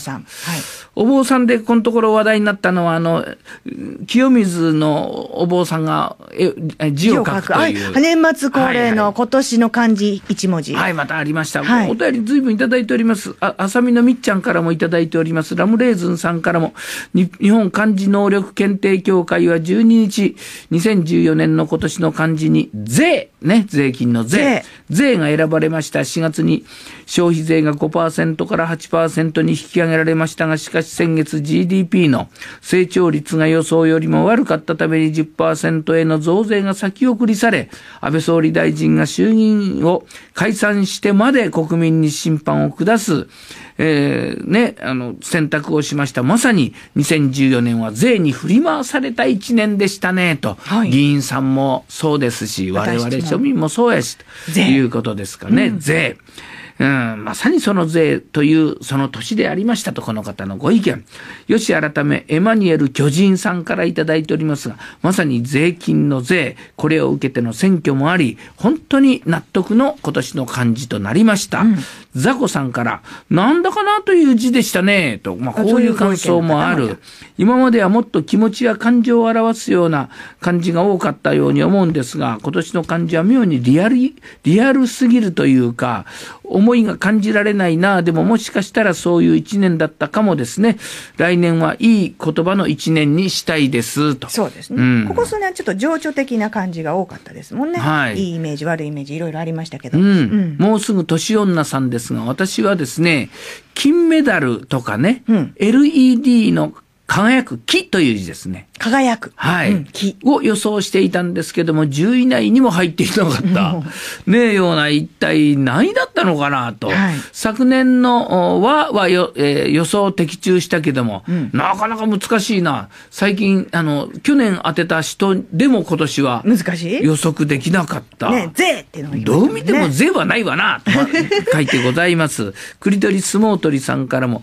さん、はい、お坊さんでこのところ話題になったのはあの清水のお坊さんが字を書くという年末恒例の今年の漢字一文字はい、はいはい、またありました、はい、お便りずいぶんいただいておりますああさみのみっちゃんからもいただいておりますラムレーズンさんからも日本漢字能力検定協会は12日2014年の今年の漢字に税ね税金の税税が選ばれました4月に消費税が5%から8%に引き上げられましたが、しかし先月 GDP の成長率が予想よりも悪かったために10%への増税が先送りされ、安倍総理大臣が衆議院を解散してまで国民に審判を下す、えー、ね、あの、選択をしました。まさに2014年は税に振り回された1年でしたね、と。はい、議員さんもそうですし、我々庶民もそうやし、ということですかね、うん、税。うん、まさにその税というその年でありましたと、この方のご意見。よし、改め、エマニュエル巨人さんからいただいておりますが、まさに税金の税、これを受けての選挙もあり、本当に納得の今年の感じとなりました。うん、ザコさんから、なんだかなという字でしたね、と、まあ、こういう感想もある。今まではもっと気持ちや感情を表すような感じが多かったように思うんですが、今年の漢字は妙にリアル、リアルすぎるというか、思いが感じられないな、でももしかしたらそういう一年だったかもですね。来年はいい言葉の一年にしたいですと。そうですね。うん、ここ数年ちょっと情緒的な感じが多かったですもんね。はい。いいイメージ、悪いイメージ、いろいろありましたけど。うん。うん、もうすぐ年女さんですですが、私はですね、金メダルとかね、うん、LED の輝く木という字ですね。輝く。はい。木。を予想していたんですけども、10位以内にも入っていなかった。ねえような、一体何だったのかなと。はい、昨年の和はよ、えー、予想的中したけども、うん、なかなか難しいな。最近、あの、去年当てた人でも今年は難しい予測できなかった。ね税っていうのが、ね、どう見ても税はないわな、と書いてございます。栗 取相撲取りさんからも、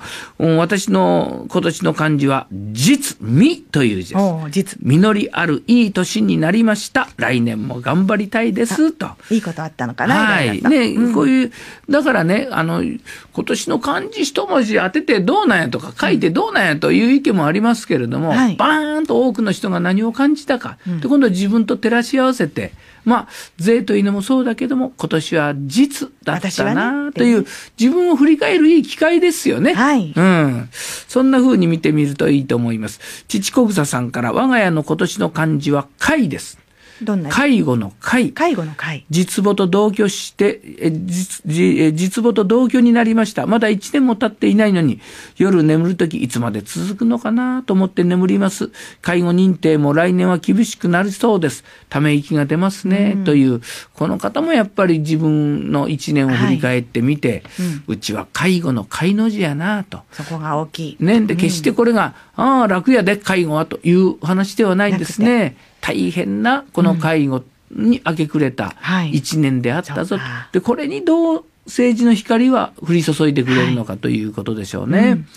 私の今年の漢字は、実味という字です。実実りあるいい年になりました来年も頑張りたいですといいことあったのかなはいね、うん、こういうだからねあの今年の漢字一文字当ててどうなんやとか書いてどうなんやという意見もありますけれども、はい、バーンと多くの人が何を感じたか、うん、で今度自分と照らし合わせてまあ税というのもそうだけども今年は実だったなという、ね、自分を振り返るいい機会ですよね。はい、うん、そんな風に見てみるといいと思います。父小草さんから我が家の今年の漢字は貝です。どんな介護の会。介護の会。実母と同居して、え実実母と同居になりました。まだ1年も経っていないのに、夜眠るときいつまで続くのかなと思って眠ります。介護認定も来年は厳しくなりそうです。ため息が出ますね。うん、という、この方もやっぱり自分の1年を振り返ってみて、はいうん、うちは介護の会の字やなと。そこが大きい。ね。で、決してこれが、うん、ああ、楽やで、介護はという話ではないんですね。大変なこの介護に明け暮れた1年であったぞ、うん、でこれにどう政治の光は降り注いでくれるのかということでしょうね。はいうん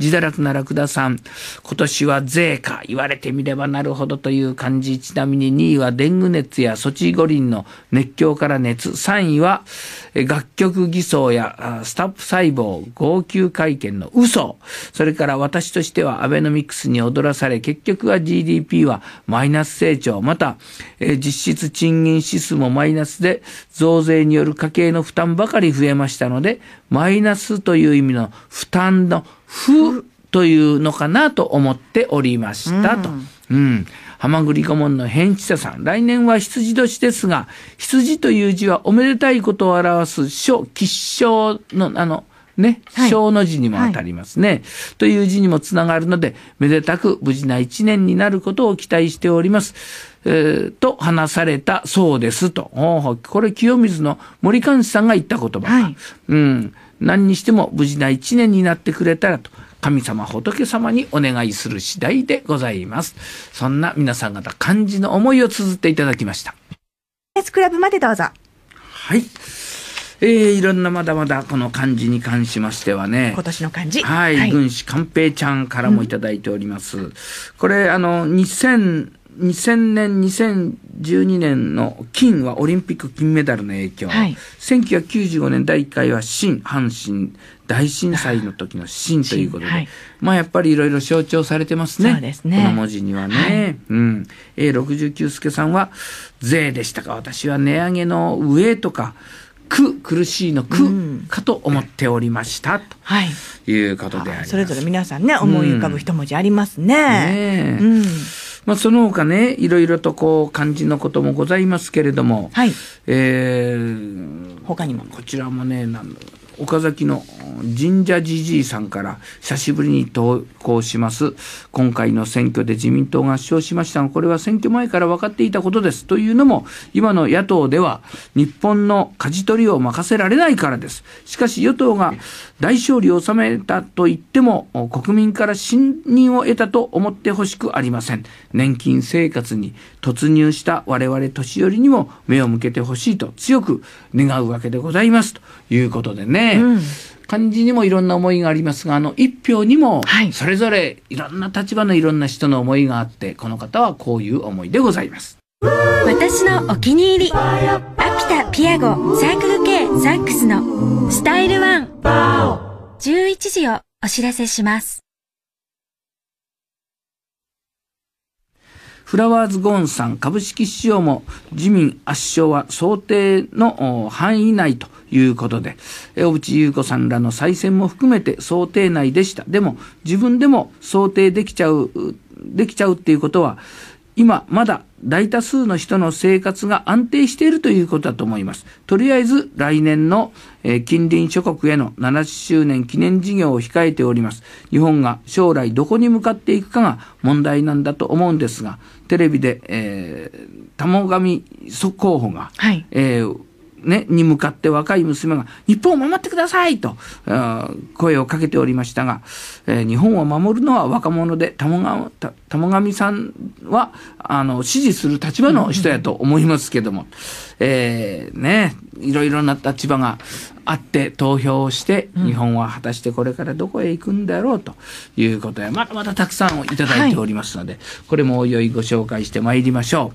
自堕落ならくださん、今年は税か、言われてみればなるほどという感じ。ちなみに2位はデング熱やソチ五輪の熱狂から熱。3位は楽曲偽装やスタッフ細胞、号泣会見の嘘。それから私としてはアベノミクスに踊らされ、結局は GDP はマイナス成長。また、実質賃金指数もマイナスで、増税による家計の負担ばかり増えましたので、マイナスという意味の負担の負というのかなと思っておりましたと。うん。はまぐり顧問の編集者さん。来年は羊年ですが、羊という字はおめでたいことを表す書、吉祥の、あの、ね、小、の字にも当たりますね、はい、という字にもつながるので、めでたく無事な一年になることを期待しております。えと話されたそうですと。これ清水の森寛さんが言った言葉、はい、うん。何にしても無事な一年になってくれたらと。神様仏様にお願いする次第でございます。そんな皆さん方漢字の思いを綴っていただきました。クラブまでどうぞ。はい。えー、いろんなまだまだこの漢字に関しましてはね。今年の漢字。はい。はい、軍師寛平ちゃんからもいただいております。うん、これ、あの、2000 2000年、2012年の金はオリンピック金メダルの影響。はい、1995年第1回は新、阪神大震災の時の新ということで。はい、まあやっぱりいろいろ象徴されてますね。そうですね。この文字にはね。はい、うん。A69 助さんは、税でしたか。私は値上げの上とか、苦、苦しいの苦、うん、かと思っておりました。はいいうことであります、それぞれ皆さんね、思い浮かぶ一文字ありますね。うん、ねまあ、その他ね、いろいろとこう、漢字のこともございますけれども、はい。えー、他にも。こちらもね、なんだろう。岡崎の神社じじいさんから久しぶりに投稿します今回の選挙で自民党が主張しましたがこれは選挙前から分かっていたことですというのも今の野党では日本の舵取りを任せられないからですしかし与党が大勝利を収めたと言っても国民から信任を得たと思ってほしくありません年金生活に突入した我々年寄りにも目を向けてほしいと強く願うわけでございますということでねうん、漢字にもいろんな思いがありますがあの一票にもそれぞれいろんな立場のいろんな人の思いがあってこの方はこういう思いでございます。私のお気に入りアピタピアゴサークル K サックスのスタイルワン11時をお知らせします。フラワーズゴーンさん株式市場も自民圧勝は想定の範囲内ということで、小渕優子さんらの再選も含めて想定内でした。でも、自分でも想定できちゃう、できちゃうっていうことは、今まだ大多数の人の生活が安定しているということだと思います。とりあえず来年の、え近隣諸国への70周年記念事業を控えております。日本が将来どこに向かっていくかが問題なんだと思うんですが、テレビで、えー、玉上候補が、はい、えーね、に向かって若い娘が、日本を守ってくださいと、声をかけておりましたが、えー、日本を守るのは若者で、玉神さんは、あの、支持する立場の人やと思いますけども。えー、ね、いろいろな立場があって投票をして、日本は果たしてこれからどこへ行くんだろうということや、まだまだたくさんをいただいておりますので、はい、これもおいおいご紹介してまいりましょ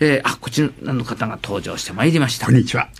う。えー、あ、こちらの方が登場してまいりました。こんにちは。はい